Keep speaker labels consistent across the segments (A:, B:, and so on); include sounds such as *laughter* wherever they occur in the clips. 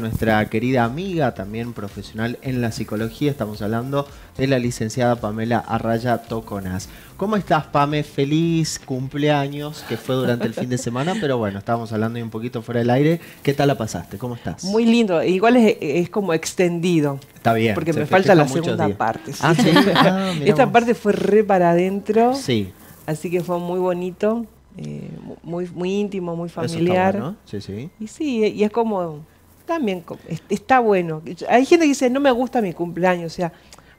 A: nuestra querida amiga, también profesional en la psicología. Estamos hablando de la licenciada Pamela Arraya Toconás. ¿Cómo estás, Pame? Feliz cumpleaños, que fue durante el fin de semana, pero bueno, estábamos hablando un poquito fuera del aire. ¿Qué tal la pasaste? ¿Cómo estás? Muy
B: lindo. Igual es, como extendido. Está bien. Porque me falta la segunda parte. Ah, ah, *laughs* Esta parte fue re para adentro. Sí. Así que fue muy bonito. Eh, muy, íntimo, muy familiar. Sí, sí. Y sí, y es como también está bueno. Hay gente que dice, no me gusta mi cumpleaños, o sea,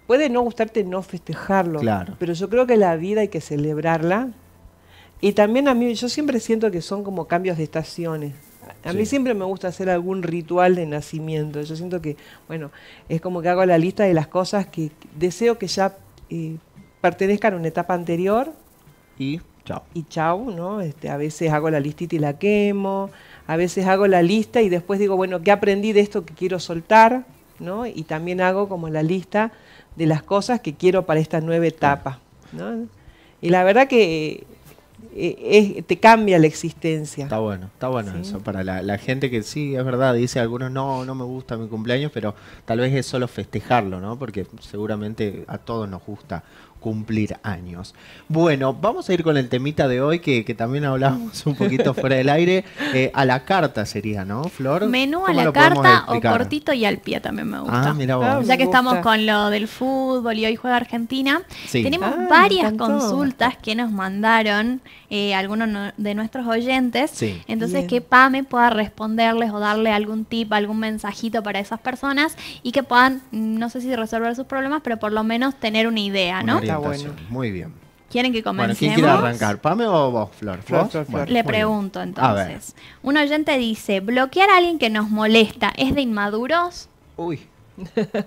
B: puede no gustarte no festejarlo, claro. pero yo creo que la vida hay que celebrarla. Y también a mí, yo siempre siento que son como cambios de estaciones. A mí siempre me gusta hacer algún ritual de nacimiento. Yo siento que, bueno, es como que hago la lista de las cosas que deseo que ya eh, pertenezcan a una etapa anterior. Y chao. Y chao, ¿no? Este, a veces hago la listita y la quemo. A veces hago la lista y después digo, bueno, ¿qué aprendí de esto que quiero soltar? ¿no? Y también hago como la lista de las cosas que quiero para esta nueva etapa. ¿no? Y la verdad que eh, te cambia la existencia.
A: Está bueno, está bueno eso. Para la, la, gente que sí, es verdad, dice algunos, no, no me gusta mi cumpleaños, pero tal vez es solo festejarlo, ¿no? Porque seguramente a todos nos gusta cumplir años. Bueno, vamos a ir con el temita de hoy que, también hablábamos un poquito *laughs* fuera del aire. Eh, a la carta sería, ¿no, Flor? Menú a la carta o cortito
C: y al pie también me gusta. Ah, mira vos. ya que estamos con lo del fútbol y hoy juega Argentina, tenemos ah, varias consultas que nos mandaron eh, algunos de nuestros oyentes. Entonces, que Pame pueda responderles o darle algún tip, algún mensajito para esas personas y que puedan, no sé si resolver sus problemas, pero por lo menos tener una idea, ¿no? bueno. Muy bien. ¿Quieren que comencemos? Bueno, ¿quién quiere arrancar?
A: ¿Pame o vos, Flor? Flor,
C: Flor, Le pregunto entonces. Un oyente dice, ¿bloquear a alguien que nos molesta es de inmaduros?
B: Uy. *laughs*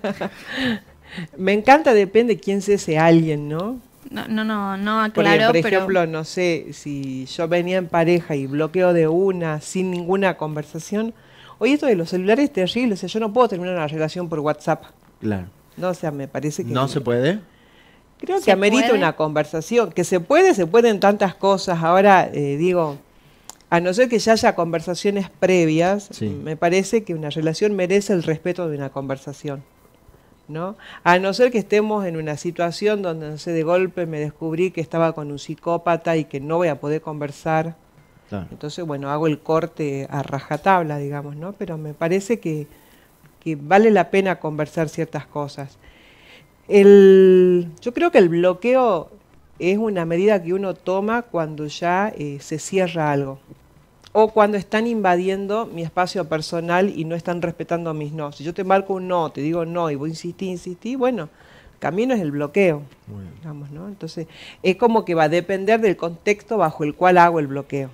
B: Me encanta, depende quién sea ese alguien, ¿no?
C: No, no, no, no aclaro, por ejemplo,
B: no sé, si yo venía en pareja y bloqueo de una sin ninguna conversación, oye, esto de los celulares es terrible, o sea, yo no puedo terminar una relación por WhatsApp. Claro. No, o sea, me parece que... ¿No se puede?
A: Creo que amerita una
B: conversación, que se puede, se pueden tantas cosas. Ahora, eh, digo, a no ser que ya haya conversaciones previas, me parece que una relación merece el respeto de una conversación. ¿No? A no ser que estemos en una situación donde sé, de golpe me descubrí que estaba con un psicópata y que no voy a poder conversar. Entonces, bueno, hago el corte a rajatabla, digamos, ¿no? Pero me parece que, que vale la pena conversar ciertas cosas. El, yo creo que el bloqueo es una medida que uno toma cuando ya eh, se cierra algo o cuando están invadiendo mi espacio personal y no están respetando mis no. Si yo te marco un no, te digo no y voy insistir, insistir, bueno, camino es el bloqueo. Entonces, es como que va a depender del contexto bajo el cual hago el bloqueo.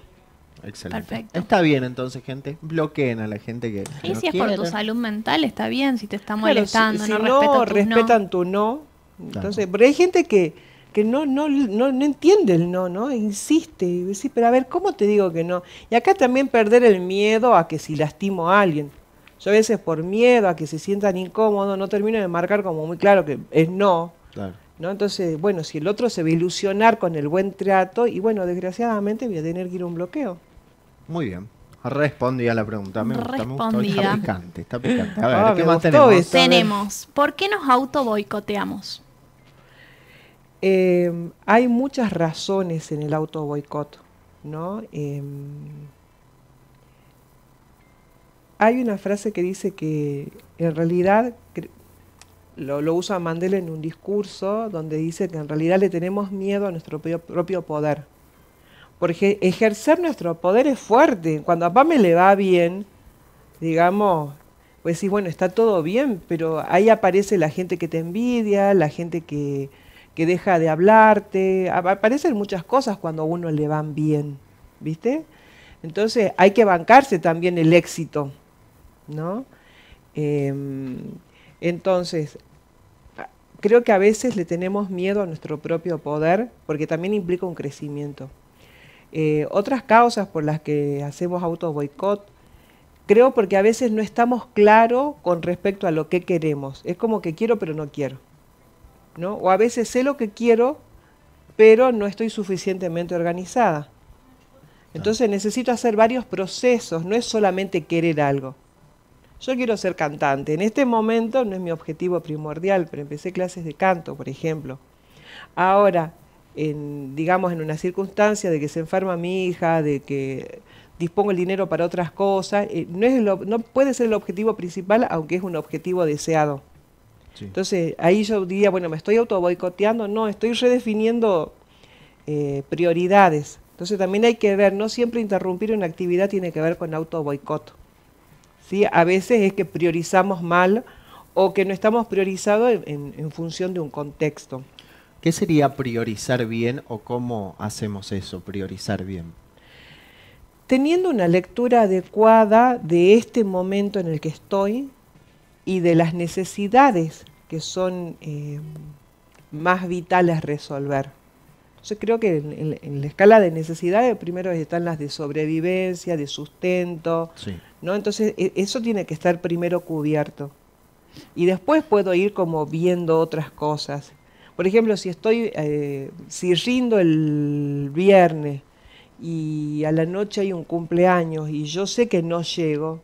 A: Excelente. Perfecto. Está bien entonces, gente. Bloqueen a la gente que. y si es por tu
C: salud mental, está bien. Si te está molestando, si, no, no respetan,
B: tu no. Entonces, porque hay gente que, que no, no, no, no, entiende el no, ¿no? Insiste. Y pero a ver, ¿cómo te digo que no? Y acá también perder el miedo a que si lastimo a alguien. Yo a veces por miedo a que se sientan incómodos, no termino de marcar como muy claro que es no. Claro. ¿no? Entonces, bueno, si el otro se va a ilusionar con el buen trato, y bueno, desgraciadamente voy a tener que ir a un
C: bloqueo.
A: Muy bien. Respondí a la pregunta. Me Está picante, está picante. A ah, ver, ¿qué más
C: tenemos? ¿por qué nos auto boicoteamos?
B: Em, hay muchas razones en el auto boicot, ¿no? Em, hay una frase que dice que en realidad lo, usa Mandela en un discurso donde dice que en realidad le tenemos miedo a nuestro propio poder. Porque ejercer nuestro poder es fuerte. Cuando a me le va bien, digamos, pues sí, bueno, está todo bien, pero ahí aparece la gente que te envidia, la gente que, deja de hablarte. Aparecen muchas cosas cuando a uno le van bien, ¿viste? Entonces hay que bancarse también el éxito, ¿no? Em, entonces, creo que a veces le tenemos miedo a nuestro propio poder porque también implica un crecimiento. Eh, otras causas por las que hacemos auto boicot. Creo porque a veces no estamos claros con respecto a lo que queremos. Es como que quiero pero no quiero. ¿no? O a veces sé lo que quiero pero no estoy suficientemente organizada. Entonces necesito hacer varios procesos, no es solamente querer algo. Yo quiero ser cantante. En este momento no es mi objetivo primordial, pero empecé clases de canto, por ejemplo. Ahora, digamos, en una circunstancia de que se enferma mi hija, de que dispongo el dinero para otras cosas, eh, no, es no puede ser el objetivo principal, aunque es un objetivo deseado. Entonces, ahí yo diría, bueno, me estoy auto no, estoy redefiniendo eh, prioridades. Entonces también hay que ver, no siempre interrumpir una actividad tiene que ver con auto ¿sí? A veces es que priorizamos mal o que no estamos priorizados en función de un contexto.
A: ¿Qué sería priorizar bien o cómo hacemos eso, priorizar bien?
B: Teniendo una lectura adecuada de este momento en el que estoy y de las necesidades que son eh, más vitales resolver. Yo creo que en, la escala de necesidades primero están las de sobrevivencia, de sustento, ¿no? Entonces e, eso tiene que estar primero cubierto. Y después puedo ir como viendo otras cosas. Por ejemplo, si estoy, eh, rindo el viernes y a la noche hay un cumpleaños y yo sé que no llego,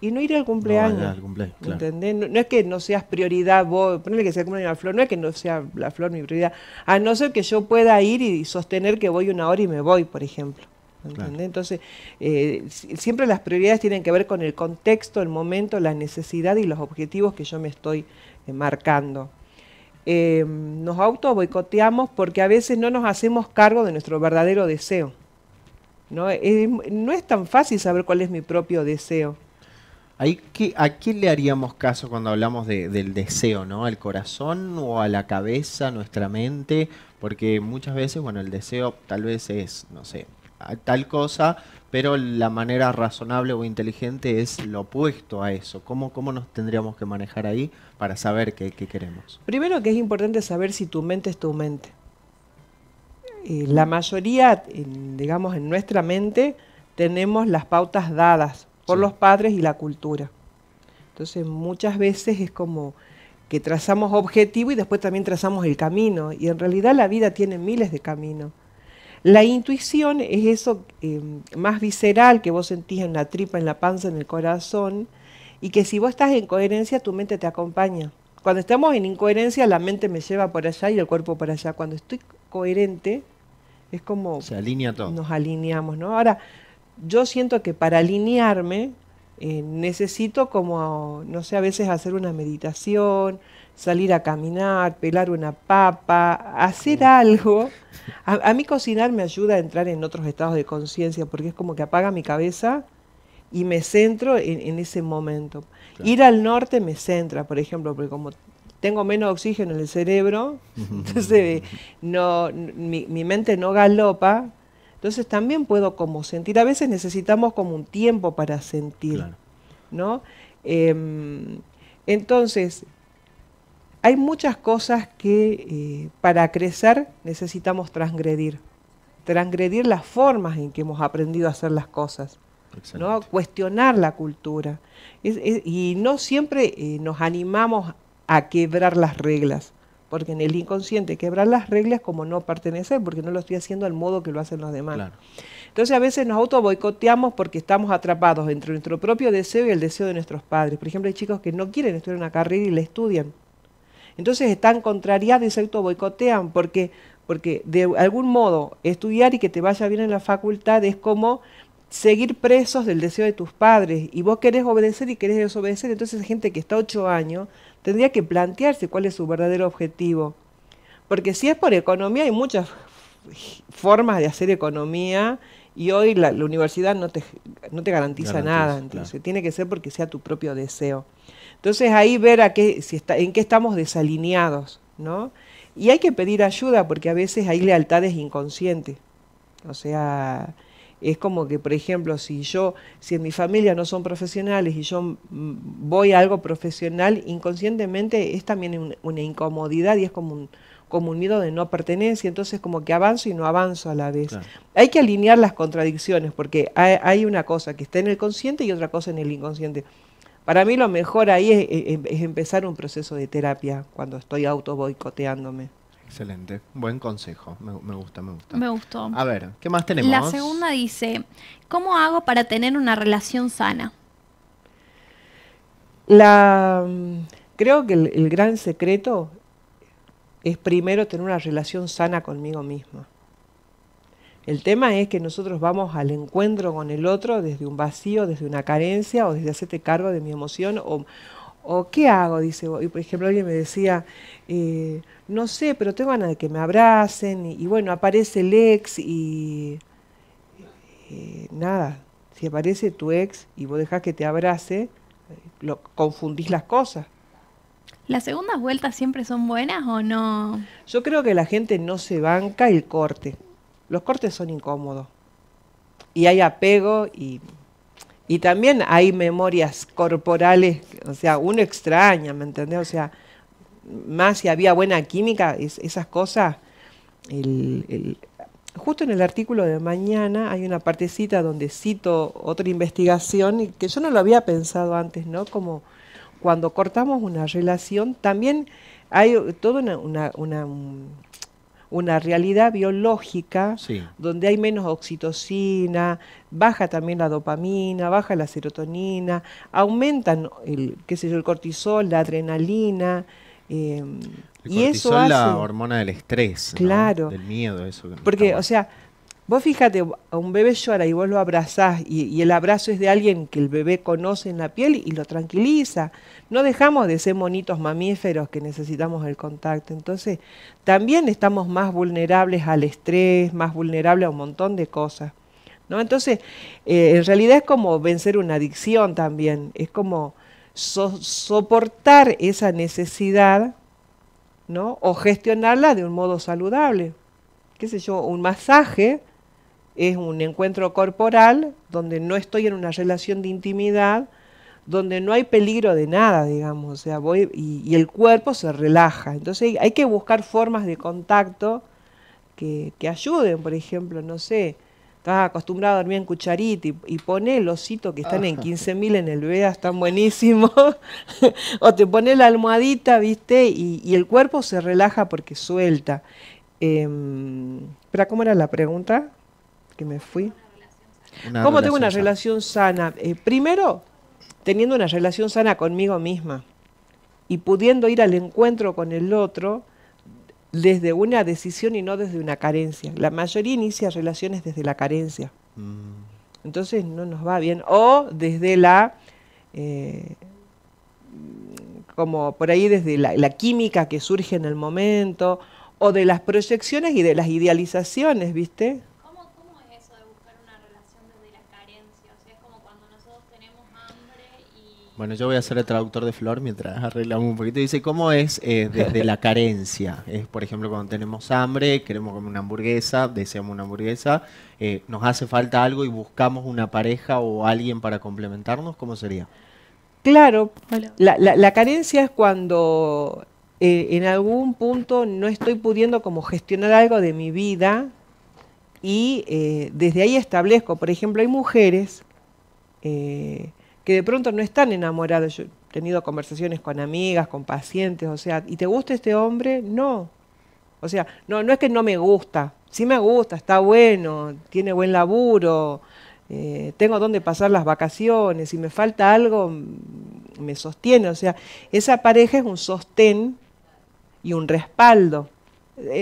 B: y no iré al cumpleaños. No, no, es que no seas prioridad vos, ponele que sea la flor, no es que no sea la flor mi prioridad, a no ser que yo pueda ir y sostener que voy una hora y me voy, por ejemplo. Entonces, eh, siempre las prioridades tienen que ver con el contexto, el momento, la necesidad y los objetivos que yo me estoy eh, marcando. Em, nos auto boicoteamos porque a veces no nos hacemos cargo de nuestro verdadero deseo. ¿no? no es tan fácil saber cuál es mi propio deseo. Que, ¿A
A: quién le haríamos caso cuando hablamos del deseo, ¿no? ¿Al corazón o a la cabeza, nuestra mente? Porque muchas veces, bueno, el deseo tal vez es, no sé, tal cosa, pero la manera razonable o inteligente es lo opuesto a eso. ¿Cómo, cómo nos tendríamos que manejar ahí para saber qué, queremos?
B: Primero que es importante saber si tu mente es tu mente. Eh, la mayoría, digamos, en nuestra mente tenemos las pautas dadas por los padres y la cultura. Entonces muchas veces es como que trazamos objetivo y después también trazamos el camino. Y en realidad la vida tiene miles de caminos. La intuición es eso em, más visceral que vos sentís en la tripa, en la panza, en el corazón, y que si vos estás en coherencia, tu mente te acompaña. Cuando estamos en incoherencia, la mente me lleva por allá y el cuerpo por allá. Cuando estoy coherente, es como... Se Nos alineamos, ¿no? Ahora, yo siento que para alinearme, eh, necesito como, no sé, a veces hacer una meditación, salir a caminar, pelar una papa, hacer algo. A, mí cocinar me ayuda a entrar en otros estados de conciencia porque es como que apaga mi cabeza y me centro en, ese momento. Ir al norte me centra, por ejemplo, porque como tengo menos oxígeno en el cerebro,
A: *laughs* entonces
B: eh, no, mi, mente no galopa, entonces también puedo como sentir, a veces necesitamos como un tiempo para sentir, ¿no? Em, entonces, hay muchas cosas que eh, para crecer necesitamos transgredir, transgredir las formas en que hemos aprendido a hacer las cosas, ¿no? cuestionar la cultura. y no siempre eh, nos animamos a quebrar las reglas, porque en el inconsciente quebrar las reglas como no pertenecer, porque no lo estoy haciendo al modo que lo hacen los demás. Entonces a veces nos auto boicoteamos porque estamos atrapados entre nuestro propio deseo y el deseo de nuestros padres. Por ejemplo, hay chicos que no quieren estudiar una carrera y la estudian entonces están contrariados y se boicotean porque, porque de algún modo estudiar y que te vaya bien en la facultad es como seguir presos del deseo de tus padres y vos querés obedecer y querés desobedecer, entonces gente que está ocho años tendría que plantearse cuál es su verdadero objetivo. Porque si es por economía, hay muchas formas de hacer economía y hoy la, universidad no te, no te garantiza, nada, entonces tiene que ser porque sea tu propio deseo. Entonces ahí ver a qué, si está, en qué estamos desalineados, ¿no? Y hay que pedir ayuda porque a veces hay lealtades inconscientes. O sea, es como que, por ejemplo, si yo, si en mi familia no son profesionales y yo mm, voy a algo profesional, inconscientemente es también una incomodidad y es como un, como un nido de no pertenencia, entonces como que avanzo y no avanzo a la vez. Hay que alinear las contradicciones porque hay una cosa que está en el consciente y otra cosa en el inconsciente. Para mí lo mejor ahí es, empezar un proceso de terapia cuando estoy auto boicoteándome.
A: Excelente, buen consejo, me, gusta, me gusta.
C: Me gustó. A ver,
B: ¿qué más tenemos? La segunda
C: dice, ¿cómo hago para tener una relación sana?
B: La, creo que el, el gran secreto es primero tener una relación sana conmigo misma. El tema es que nosotros vamos al encuentro con el otro desde un vacío, desde una carencia o desde hacerte cargo de mi emoción o, qué hago, dice, y por ejemplo alguien me decía, eh, no sé, pero tengo ganas de que me abracen y, bueno, aparece el ex y eh, nada, si aparece tu ex y vos dejás que te abrace, lo, confundís las cosas.
C: ¿Las segundas vueltas siempre son buenas o no? Yo
B: creo que la gente no se banca el corte los cortes son incómodos. Y hay apego y, y también hay memorias corporales, o sea, uno extraña, ¿me entendés? O sea, más si había buena química, esas cosas, justo en el artículo de mañana hay una partecita donde cito otra investigación que yo no lo había pensado antes, ¿no? Como cuando cortamos una relación, también hay toda una, una realidad biológica donde hay menos oxitocina, baja también la dopamina, baja la serotonina, aumentan el, qué sé yo, el cortisol, la adrenalina. Em, el y cortisol, eso hace, la
A: hormona del estrés, del miedo, eso. porque,
B: o sea, Vos fíjate, a un bebé llora y vos lo abrazás y, el abrazo es de alguien que el bebé conoce en la piel y lo tranquiliza. No dejamos de ser monitos mamíferos que necesitamos el contacto. Entonces, también estamos más vulnerables al estrés, más vulnerables a un montón de cosas. ¿no? Entonces, eh, en realidad es como vencer una adicción también, es como soportar esa necesidad ¿no? o gestionarla de un modo saludable qué sé yo, un masaje es un encuentro corporal donde no estoy en una relación de intimidad, donde no hay peligro de nada, digamos, o sea, voy y, el cuerpo se relaja. Entonces hay que buscar formas de contacto que, ayuden, por ejemplo, no sé, estás acostumbrado a dormir en cucharita y, pone el osito que están en 15.000 ah. en el VEA, están buenísimos, *laughs* o te pone la almohadita, viste, y, el cuerpo se relaja porque suelta. Eh, cómo era la pregunta? que me fui. ¿Cómo tengo una relación sana? Eh, primero, teniendo una relación sana conmigo misma y pudiendo ir al encuentro con el otro desde una decisión y no desde una carencia. La mayoría inicia relaciones desde la carencia.
A: Mm.
B: Entonces no nos va bien. O desde la... Eh, como por ahí desde la, química que surge en el momento, o de las proyecciones y de las idealizaciones, ¿viste?
A: Bueno, yo voy a ser el traductor de Flor mientras arreglamos un poquito. Dice, ¿cómo es desde eh, la carencia? *laughs* Es, por ejemplo, cuando tenemos hambre, queremos comer una hamburguesa, deseamos una hamburguesa, eh, nos hace falta algo y buscamos una pareja o alguien para complementarnos, ¿cómo sería?
B: Claro, la, carencia es cuando eh, en algún punto no estoy pudiendo como gestionar algo de mi vida y desde ahí establezco, por ejemplo, hay mujeres que de pronto no están enamorados. Yo he tenido conversaciones con amigas, con pacientes, o sea, ¿y te gusta este hombre? No. O sea, no, no es que no me gusta, sí me gusta, está bueno, tiene buen laburo, eh, tengo dónde pasar las vacaciones, si me falta algo, mm, me sostiene. O sea, esa pareja es un sostén y un respaldo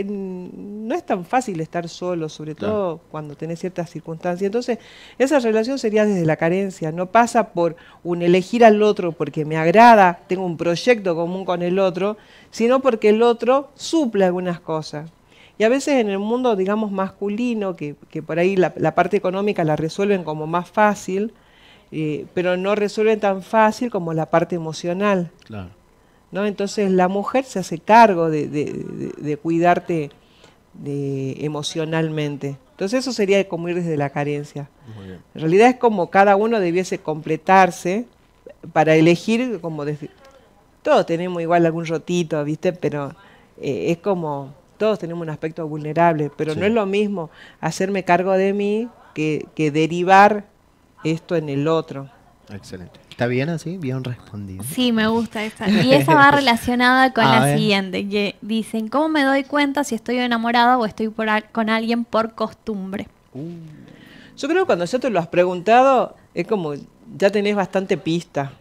B: no es tan fácil estar solo, sobre todo cuando tenés ciertas circunstancias. Entonces, esa relación sería desde la carencia, no pasa por un elegir al otro porque me agrada, tengo un proyecto común con el otro, sino porque el otro suple algunas cosas. Y a veces en el mundo, digamos, masculino, que, que por ahí la, parte económica la resuelven como más fácil, eh, pero no resuelven tan fácil como la parte emocional. Claro. Entonces la mujer se hace cargo de, de, cuidarte emocionalmente. Entonces eso sería como ir desde la carencia. En realidad es como cada uno debiese completarse para elegir como Todos tenemos igual algún rotito, ¿viste? Pero eh, es como... Todos tenemos un aspecto vulnerable, pero no es lo mismo hacerme cargo de mí que derivar esto en el otro. Excelente. Está bien así, bien respondido. Sí,
C: me gusta esta. Y esa va relacionada *laughs* con la siguiente, que dicen, ¿cómo me doy cuenta si estoy enamorada o estoy con alguien por costumbre? Uh. Yo creo que cuando
B: ya te lo has preguntado, es como, ya tenés bastante pista.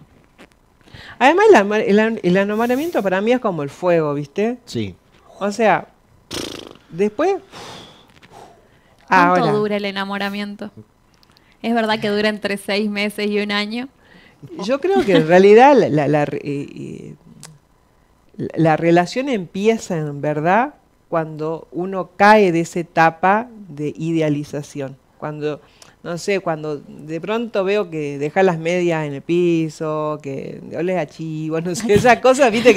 B: Además, el, enamoramiento para mí es como el fuego, ¿viste? Sí. O sea, después...
C: ¿Cuánto ah, dura el enamoramiento? Es verdad que dura entre seis meses y un año. Yo creo que en
B: realidad la, eh, eh, la, relación empieza en verdad cuando uno cae de esa etapa de idealización, cuando no sé, cuando de pronto veo que dejas las medias en el piso, que oles a chivo, no sé, esas cosas, viste,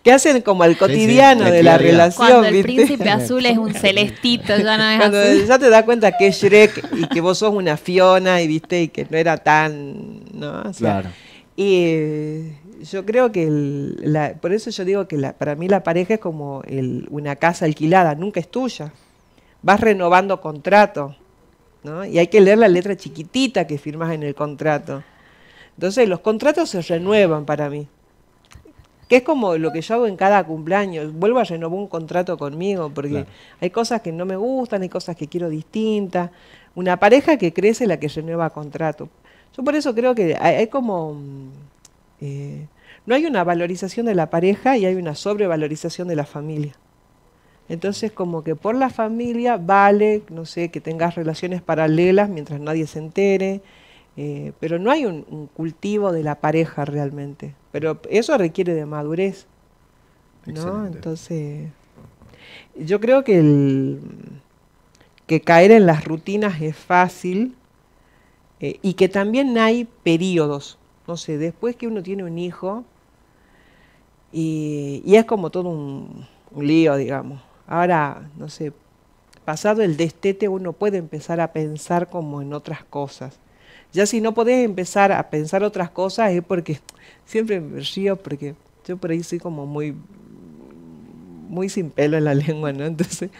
B: que, hacen como al cotidiano de la relación. Cuando el príncipe azul
C: es un celestito, ya no es Cuando
B: ya te das cuenta que es Shrek y que vos sos una Fiona y viste, y que no era tan, ¿no? claro. Y eh, yo creo que, por eso yo digo que la, para mí la pareja es como una casa alquilada, nunca es tuya. Vas renovando contrato y hay que leer la letra chiquitita que firmas en el contrato. Entonces, los contratos se renuevan para mí. Que es como lo que yo hago en cada cumpleaños. Vuelvo a renovar un contrato conmigo, porque hay cosas que no me gustan, hay cosas que quiero distintas. Una pareja que crece la que renueva contrato. Yo por eso creo que hay, como... Mm, eh, no hay una valorización de la pareja y hay una sobrevalorización de la familia. Entonces, como que por la familia vale, no sé, que tengas relaciones paralelas mientras nadie se entere, eh, pero no hay un, cultivo de la pareja realmente. Pero eso requiere de madurez, ¿no? Entonces, yo creo que el que caer en las rutinas es fácil eh, y que también hay periodos. No sé, después que uno tiene un hijo y, es como todo un lío, digamos Ahora, no sé, pasado el destete uno puede empezar a pensar como en otras cosas. Ya si no podés empezar a pensar otras cosas es porque siempre me río porque yo por ahí soy como muy muy sin pelo en la *laughs* lengua, ¿no? Entonces,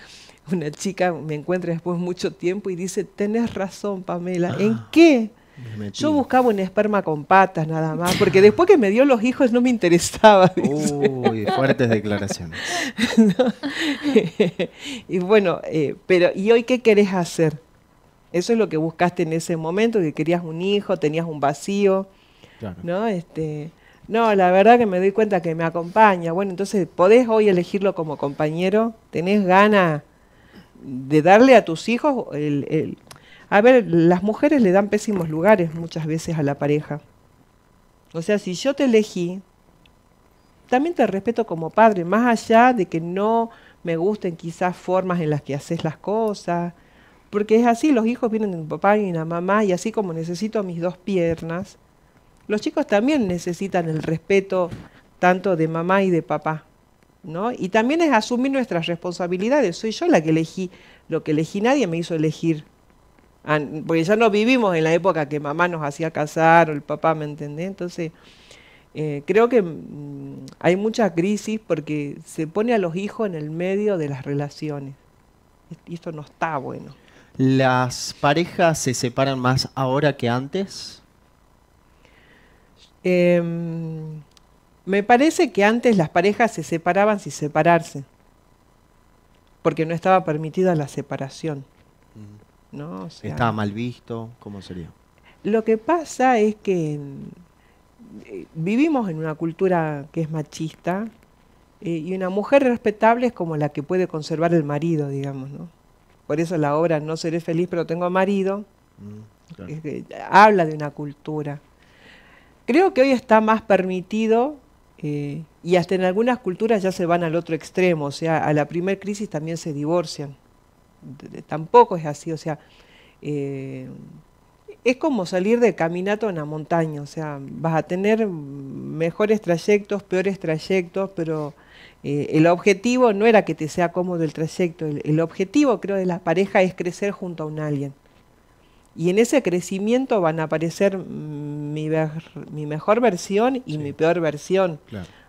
B: una chica me encuentra después mucho tiempo y dice, tenés razón, Pamela, ¿en ah. qué? Yo buscaba un esperma con patas nada más, porque después que me dio los hijos no me interesaba. *laughs* Uy, fuertes declaraciones. *laughs* y bueno, eh, pero ¿y hoy qué querés hacer? Eso es lo que buscaste en ese momento, que querías un hijo, tenías un vacío, ¿no? Este, no, la verdad que me doy cuenta que me acompaña. Bueno, entonces, ¿podés hoy elegirlo como compañero? ¿Tenés ganas de darle a tus hijos el a ver, las mujeres le dan pésimos lugares muchas veces a la pareja. O sea, si yo te elegí, también te respeto como padre, más allá de que no me gusten quizás formas en las que haces las cosas, porque es así, los hijos vienen de un papá y una mamá, y así como necesito mis dos piernas, los chicos también necesitan el respeto tanto de mamá y de papá. ¿no? Y también es asumir nuestras responsabilidades. Soy yo la que elegí, lo que elegí nadie me hizo elegir porque ya no vivimos en la época que mamá nos hacía casar o el papá, ¿me entendés? Entonces, eh, creo que mm, hay mucha crisis porque se pone a los hijos en el medio de las relaciones. Y esto no está bueno.
A: ¿Las parejas se separan más
B: ahora que antes? Em, me parece que antes las parejas se separaban sin separarse, porque no estaba permitida la separación. ¿no? ¿Estaba
A: mal visto? ¿Cómo
B: sería? Lo que pasa es que eh, vivimos en una cultura que es machista eh, y una mujer respetable es como la que puede conservar el marido, digamos, ¿no? Por eso la obra No seré feliz pero tengo marido mm, habla de una cultura. Creo que hoy está más permitido eh, y hasta en algunas culturas ya se van al otro extremo, o sea, a la primer crisis también se divorcian tampoco es así, o sea, eh, es como salir de caminato en la montaña, o sea, vas a tener mejores trayectos, peores trayectos, pero eh, el objetivo no era que te sea cómodo el trayecto, el, objetivo creo de la pareja es crecer junto a un alguien Y en ese crecimiento van a aparecer mi, mejor versión y mi peor versión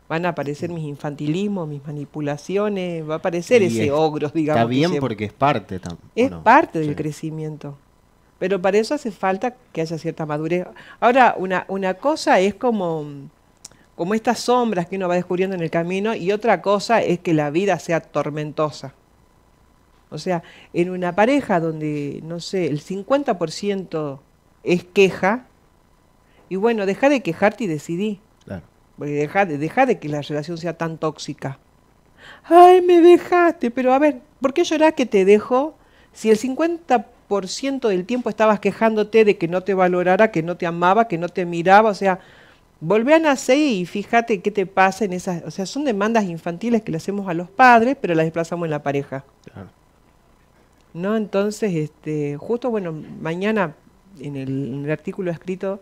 B: van a aparecer mis infantilismos, mis manipulaciones, va a aparecer ese ogro, digamos. Está bien porque
A: es parte también.
B: Es parte del crecimiento. Pero para eso hace falta que haya cierta madurez. Ahora, una, cosa es como, como estas sombras que uno va descubriendo en el camino y otra cosa es que la vida sea tormentosa. O sea, en una pareja donde, no sé, el 50% es queja, y bueno, deja de quejarte y decidí deja de, de que la relación sea tan tóxica. Ay, me dejaste, pero a ver, ¿por qué llorás que te dejo si el 50% del tiempo estabas quejándote de que no te valorara, que no te amaba, que no te miraba? O sea, volvé a nacer y fíjate qué te pasa en esas... O sea, son demandas infantiles que le hacemos a los padres, pero las desplazamos en la pareja. ¿No? Entonces, este, justo, bueno, mañana en el artículo escrito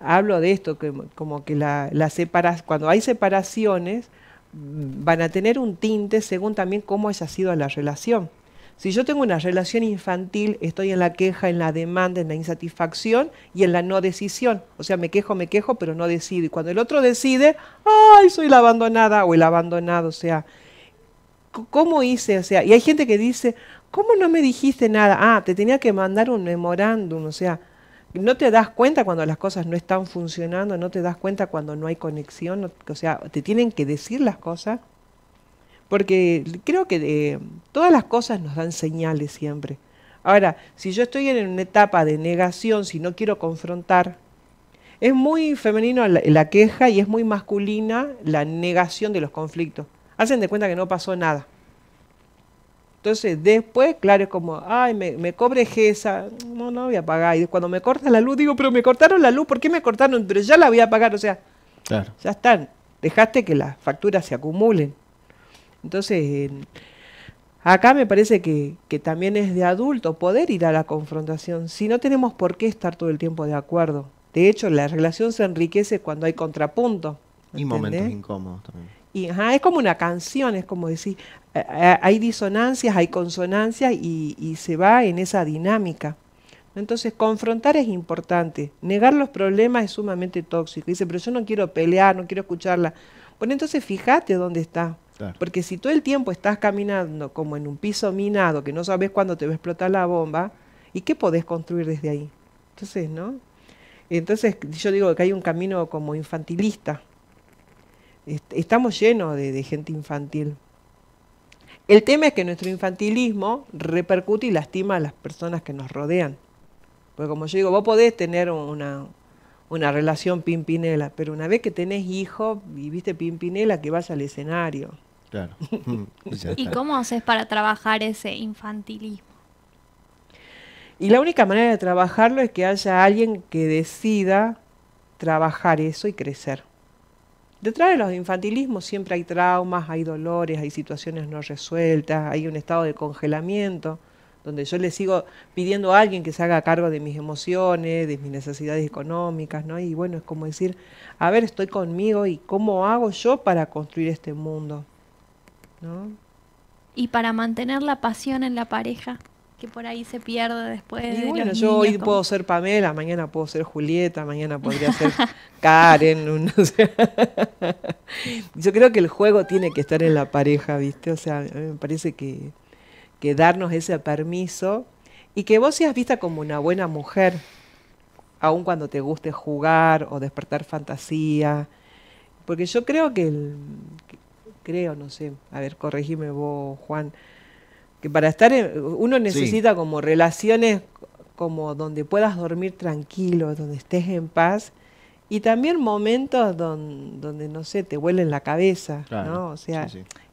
B: hablo de esto, como que la, separa, cuando hay separaciones mm, van a tener un tinte según también cómo haya sido la relación. Si yo tengo una relación infantil, estoy en la queja, en la demanda, en la insatisfacción y en la no decisión. O sea, me quejo, me quejo, pero no decido. Y cuando el otro decide, ¡ay, soy la abandonada! o el abandonado. O sea, ¿cómo hice? O sea, y hay gente que dice, ¿cómo no me dijiste nada? Ah, te tenía que mandar un memorándum. O sea, no te das cuenta cuando las cosas no están funcionando, no te das cuenta cuando no hay conexión, o sea, te tienen que decir las cosas, porque creo que eh, todas las cosas nos dan señales siempre. Ahora, si yo estoy en una etapa de negación, si no quiero confrontar, es muy femenino la queja y es muy masculina la negación de los conflictos. Hacen de cuenta que no pasó nada. Entonces después, claro, es como, ay, me, me cobre GESA, no, no voy a pagar. Y cuando me cortan la luz, digo, pero me cortaron la luz, ¿por qué me cortaron? Pero ya la voy a pagar, o sea, ya están, dejaste que las facturas se acumulen. Entonces, acá me parece que, también es de adulto poder ir a la confrontación, si no tenemos por qué estar todo el tiempo de acuerdo. De hecho, la relación se enriquece cuando hay contrapunto. Y momentos
A: incómodos también
B: es como una canción, es como decir, eh, eh, hay disonancias, hay consonancias y, se va en esa dinámica. Entonces, confrontar es importante. Negar los problemas es sumamente tóxico. Dice, pero yo no quiero pelear, no quiero escucharla. Bueno, entonces fíjate dónde está. Porque si todo el tiempo estás caminando como en un piso minado, que no sabes cuándo te va a explotar la bomba, ¿y qué podés construir desde ahí? Entonces, ¿no? Entonces, yo digo que hay un camino como infantilista, estamos llenos de, gente infantil. El tema es que nuestro infantilismo repercute y lastima a las personas que nos rodean. Porque como yo digo, vos podés tener una, relación pimpinela, pero una vez que tenés hijo, y viste pimpinela, que vas al escenario. Claro. *laughs* ¿Y
C: cómo haces para trabajar ese infantilismo?
B: Y la única manera de trabajarlo es que haya alguien que decida trabajar eso y crecer. Detrás de los infantilismos siempre hay traumas, hay dolores, hay situaciones no resueltas, hay un estado de congelamiento, donde yo le sigo pidiendo a alguien que se haga cargo de mis emociones, de mis necesidades económicas, ¿no? Y bueno, es como decir, a ver, estoy conmigo y cómo hago yo para construir este mundo, ¿no?
C: Y para mantener la pasión en la pareja por ahí se pierde después.
B: yo hoy puedo ser Pamela, mañana puedo ser Julieta, mañana podría ser *laughs* Karen. *laughs* yo creo que el juego tiene que estar en la pareja, ¿viste? O sea, me parece que, que darnos ese permiso y que vos seas vista como una buena mujer, aun cuando te guste jugar o despertar fantasía. Porque yo creo que el. Que, creo, no sé, a ver, corregime vos, Juan que para estar, uno necesita como relaciones como donde puedas dormir tranquilo, donde estés en paz, y también momentos donde, no sé, te huelen la cabeza, ¿no? sea,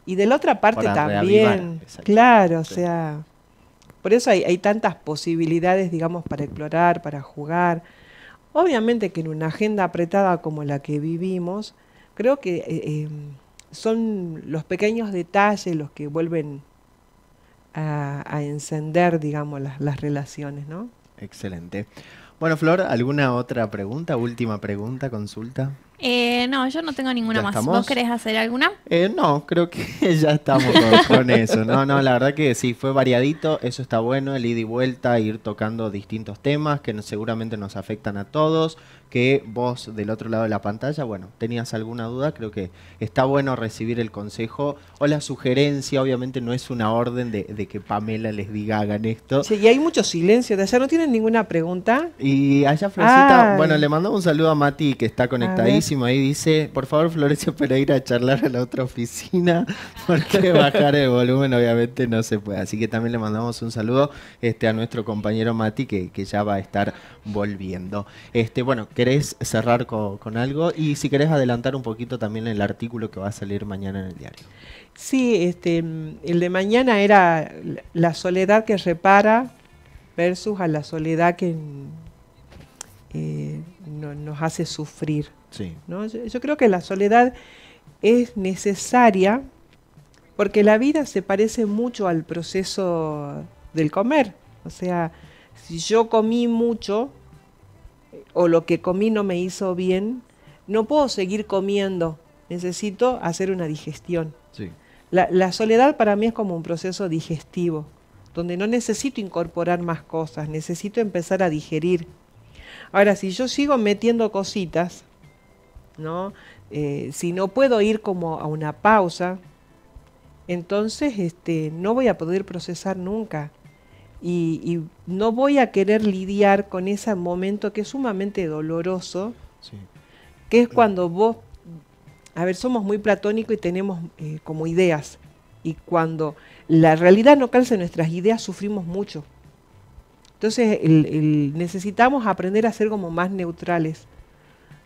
B: y de la otra parte también, claro, o sea, por eso hay, tantas posibilidades, digamos, para explorar, para jugar. Obviamente que en una agenda apretada como la que vivimos, creo que eh, eh, son los pequeños detalles los que vuelven a, encender, digamos, las, relaciones, ¿no?
A: Excelente. Bueno, Flor, ¿alguna otra pregunta? Última pregunta, consulta.
C: Eh, no, yo no tengo ninguna más. ¿Vos querés hacer alguna?
A: Eh, no, creo que *laughs* ya estamos con, eso. No, no, la verdad que sí, fue variadito, eso está bueno, el ida y vuelta, ir tocando distintos temas que seguramente nos afectan a todos, que vos del otro lado de la pantalla, bueno, tenías alguna duda, creo que está bueno recibir el consejo o la sugerencia, obviamente no es una orden de, que Pamela les diga hagan esto. Sí, y hay mucho silencio, de allá no tienen ninguna pregunta. Y allá Florcita, bueno, le mandamos un saludo a Mati que está conectadísimo ahí, dice, por favor Florecio ir a charlar a la otra oficina, porque *laughs* bajar el volumen obviamente no se puede. Así que también le mandamos un saludo este, a nuestro compañero Mati que, que ya va a estar volviendo. Este, bueno, que querés cerrar con, algo y si querés adelantar un poquito también el artículo que va a salir mañana en el diario.
B: Sí, este, el de mañana era la soledad que repara versus a la soledad que eh, nos hace sufrir. yo creo que la soledad es necesaria porque la vida se parece mucho al proceso del comer. O sea, si yo comí mucho, o lo que comí no me hizo bien, no puedo seguir comiendo, necesito hacer una digestión. La, soledad para mí es como un proceso digestivo, donde no necesito incorporar más cosas, necesito empezar a digerir. Ahora, si yo sigo metiendo cositas, ¿no? Eh, si no puedo ir como a una pausa, entonces este, no voy a poder procesar nunca y, no voy a querer lidiar con ese momento que es sumamente doloroso, que es cuando vos, a ver, somos muy platónicos y tenemos eh, como ideas, y cuando la realidad no calce nuestras ideas, sufrimos mucho. Entonces necesitamos aprender a ser como más neutrales.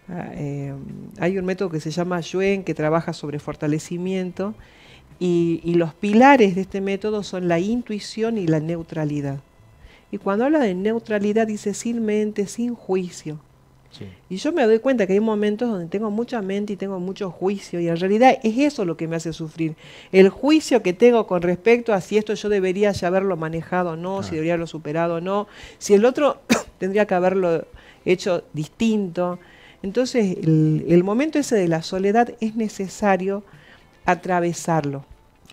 B: Ah, eh, hay un método que se llama Yuen, que trabaja sobre fortalecimiento, y, y, los pilares de este método son la intuición y la neutralidad. Y cuando habla de neutralidad dice sin mente, sin juicio. Y yo me doy cuenta que hay momentos donde tengo mucha mente y tengo mucho juicio y en realidad es eso lo que me hace sufrir. El juicio que tengo con respecto a si esto yo debería ya haberlo manejado o no, si ah. debería haberlo superado o no, si el otro *coughs* tendría que haberlo hecho distinto. Entonces el, el momento ese de la soledad es necesario atravesarlo.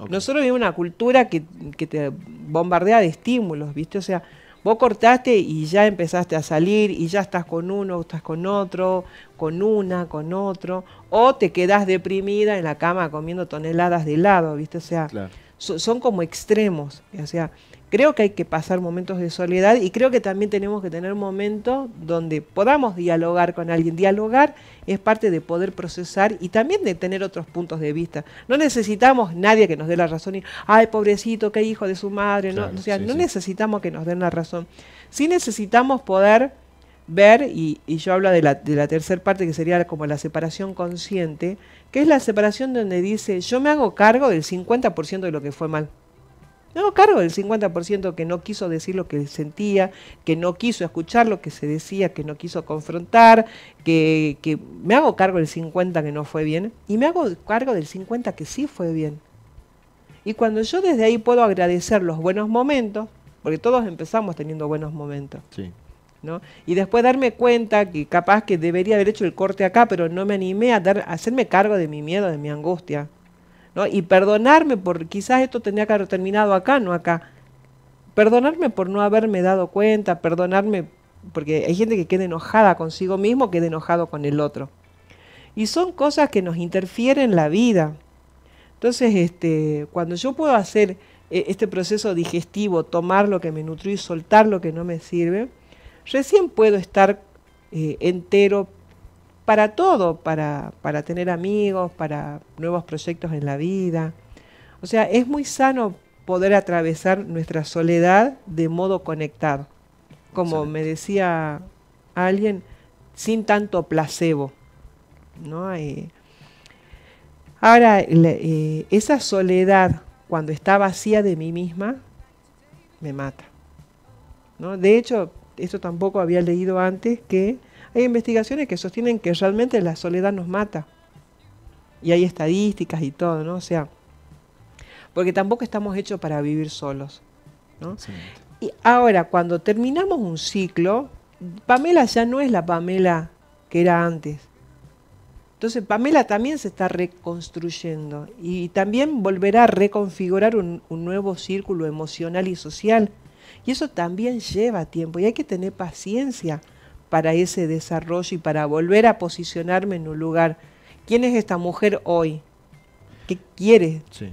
B: Nosotros vivimos una cultura que, te bombardea de estímulos, ¿viste? O sea, vos cortaste y ya empezaste a salir y ya estás con uno, estás con otro, con una, con otro, o te quedás deprimida en la cama comiendo toneladas de helado, ¿viste? O sea, son como extremos. O sea, creo que hay que pasar momentos de soledad y creo que también tenemos que tener momentos donde podamos dialogar con alguien. Dialogar es parte de poder procesar y también de tener otros puntos de vista. No necesitamos nadie que nos dé la razón y, ay, pobrecito, qué hijo de su madre. no, o sea, no necesitamos que nos den la razón. Sí necesitamos poder ver, y, yo hablo de la, de la tercera parte que sería como la separación consciente, que es la separación donde dice, yo me hago cargo del 50% de lo que fue mal. Me hago cargo del 50% que no quiso decir lo que sentía, que no quiso escuchar lo que se decía, que no quiso confrontar, que, que me hago cargo del 50% que no fue bien y me hago cargo del 50% que sí fue bien. Y cuando yo desde ahí puedo agradecer los buenos momentos, porque todos empezamos teniendo buenos momentos. Sí. Y después darme cuenta que capaz que debería haber hecho el corte acá, pero no me animé a, dar, hacerme cargo de mi miedo, de mi angustia, ¿no? Y perdonarme por, quizás esto tenía que haber terminado acá, no acá. Perdonarme por no haberme dado cuenta, perdonarme, porque hay gente que queda enojada consigo mismo, queda enojado con el otro. Y son cosas que nos interfieren la vida. Entonces, este, cuando yo puedo hacer eh, este proceso digestivo, tomar lo que me nutrió y soltar lo que no me sirve, recién puedo estar eh, entero para todo, para, tener amigos, para nuevos proyectos en la vida. O sea, es muy sano poder atravesar nuestra soledad de modo conectado. Como me decía alguien, sin tanto placebo. ¿no? Eh, ahora, eh, esa soledad, cuando está vacía de mí misma, me mata. ¿no? De hecho, esto tampoco había leído antes, que hay investigaciones que sostienen que realmente la soledad nos mata. Y hay estadísticas y todo, ¿no? O sea, porque tampoco estamos hechos para vivir solos. ¿no? Y ahora, cuando terminamos un ciclo, Pamela ya no es la Pamela que era antes. Entonces, Pamela también se está reconstruyendo y también volverá a reconfigurar un, un nuevo círculo emocional y social y eso también lleva tiempo y hay que tener paciencia para ese desarrollo y para volver a posicionarme en un lugar. ¿Quién es esta mujer hoy? ¿Qué quiere?
A: Sí.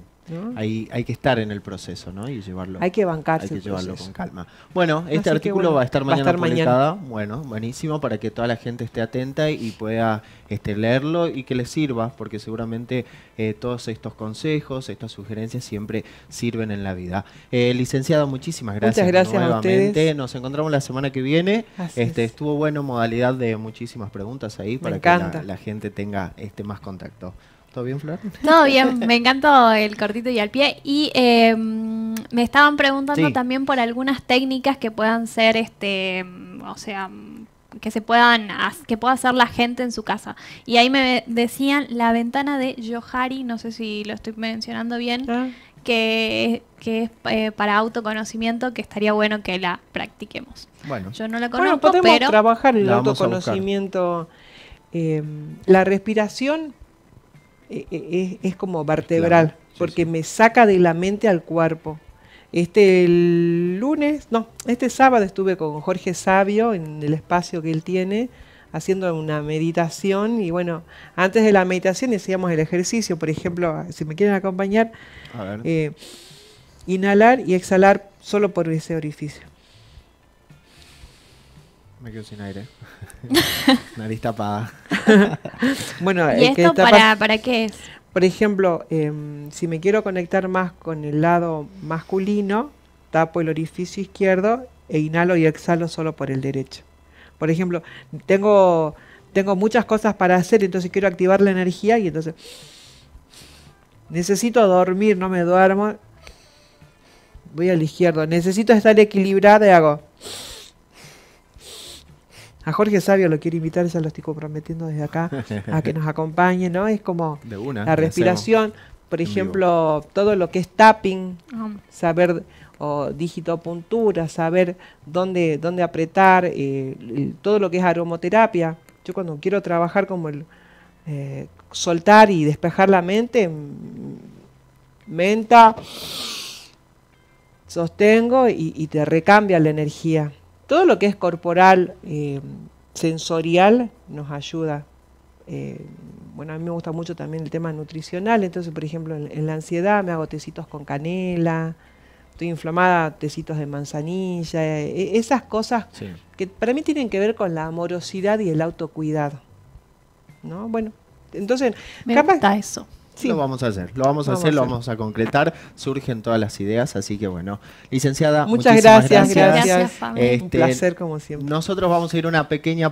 A: Hay, que estar en el proceso, Y llevarlo. Hay que bancarse. con calma. Bueno, este artículo va a estar mañana publicado. Bueno, buenísimo para que toda la gente esté atenta y pueda este, leerlo y que le sirva, porque seguramente eh, todos estos consejos, estas sugerencias siempre sirven en la vida. Eh, licenciado, muchísimas gracias. gracias nuevamente. A ustedes. Nos encontramos la semana que viene. este, Estuvo bueno modalidad de muchísimas preguntas ahí para que la, gente tenga este, más contacto. ¿Todo bien, Flor? Todo bien,
C: *laughs* me encantó el cortito y al pie. Y em, me estaban preguntando también por algunas técnicas que puedan ser, este, o sea, que se puedan, que pueda hacer la gente en su casa. Y ahí me decían la ventana de Yohari, no sé si lo estoy mencionando bien, ah. que, que es eh, para autoconocimiento, que estaría bueno que la practiquemos. Bueno, yo no la conozco, podemos pero
B: trabajar el autoconocimiento. Em, la respiración e, e, e, es, como vertebral, porque me saca de la mente al cuerpo. Este lunes, no, este sábado estuve con Jorge Sabio en el espacio que él tiene haciendo una meditación y bueno, antes de la meditación hacíamos el ejercicio, por ejemplo, si me quieren acompañar, eh, inhalar y exhalar solo por ese orificio. Me quedo sin aire. *laughs* Nariz tapada. *laughs* bueno, ¿Y esto para, qué es? Por ejemplo, em, si me quiero conectar más con el lado masculino, tapo el orificio izquierdo e inhalo y exhalo solo por el derecho. Por ejemplo, tengo, tengo muchas cosas para hacer, entonces quiero activar la energía y entonces necesito dormir, no me duermo. Voy al izquierdo. Necesito estar equilibrada y hago a Jorge Sabio lo quiero invitar, ya lo estoy comprometiendo desde acá, a que nos acompañe, ¿no? Es como la respiración, por ejemplo, todo lo que es tapping, saber o digitopuntura, saber dónde, dónde apretar, eh, todo lo que es aromoterapia. Yo cuando quiero trabajar como el eh, soltar y despejar la mente, menta, sostengo y te recambia la energía. Todo lo que es corporal, eh, sensorial, nos ayuda. Eh, bueno, a mí me gusta mucho también el tema nutricional, entonces, por ejemplo, en, la ansiedad me hago tecitos con canela, estoy inflamada, tecitos de manzanilla, eh, e, esas cosas que para mí tienen que ver con la amorosidad y el autocuidado. ¿No? Bueno, entonces, me gusta eso.
A: Lo vamos a hacer, lo vamos a hacer, lo vamos a concretar. Surgen todas las ideas, así que bueno. Licenciada, muchas gracias, gracias. Este, Un placer como siempre. Nosotros vamos a ir una pequeña